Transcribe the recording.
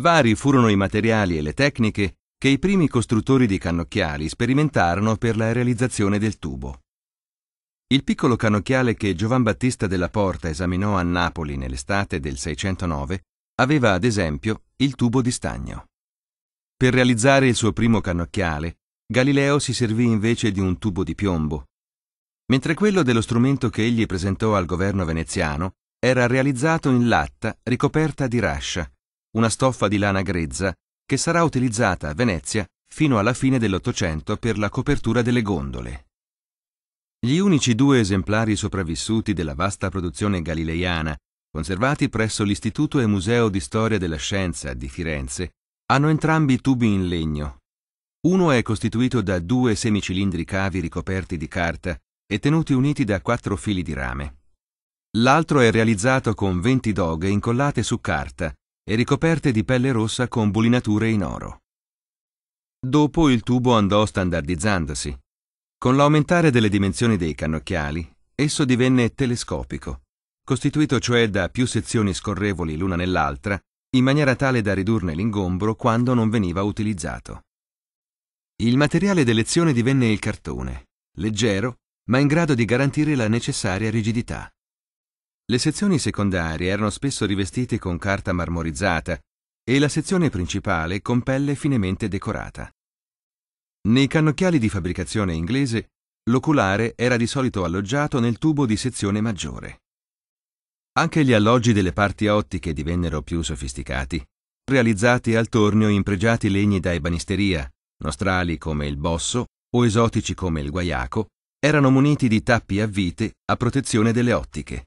Vari furono i materiali e le tecniche che i primi costruttori di cannocchiali sperimentarono per la realizzazione del tubo. Il piccolo cannocchiale che Giovan Battista della Porta esaminò a Napoli nell'estate del 609 aveva ad esempio il tubo di stagno. Per realizzare il suo primo cannocchiale, Galileo si servì invece di un tubo di piombo, mentre quello dello strumento che egli presentò al governo veneziano era realizzato in latta ricoperta di rascia, una stoffa di lana grezza che sarà utilizzata a Venezia fino alla fine dell'Ottocento per la copertura delle gondole. Gli unici due esemplari sopravvissuti della vasta produzione galileiana, conservati presso l'Istituto e Museo di Storia della Scienza di Firenze, hanno entrambi tubi in legno. Uno è costituito da due semicilindri cavi ricoperti di carta e tenuti uniti da quattro fili di rame. L'altro è realizzato con 20 doghe incollate su carta, e ricoperte di pelle rossa con bulinature in oro. Dopo il tubo andò standardizzandosi. Con l'aumentare delle dimensioni dei cannocchiali, esso divenne telescopico, costituito cioè da più sezioni scorrevoli l'una nell'altra, in maniera tale da ridurne l'ingombro quando non veniva utilizzato. Il materiale d'elezione divenne il cartone, leggero, ma in grado di garantire la necessaria rigidità. Le sezioni secondarie erano spesso rivestite con carta marmorizzata e la sezione principale con pelle finemente decorata. Nei cannocchiali di fabbricazione inglese, l'oculare era di solito alloggiato nel tubo di sezione maggiore. Anche gli alloggi delle parti ottiche divennero più sofisticati, realizzati al tornio in pregiati legni da ebanisteria, nostrali come il bosso o esotici come il guaiaco, erano muniti di tappi a vite a protezione delle ottiche.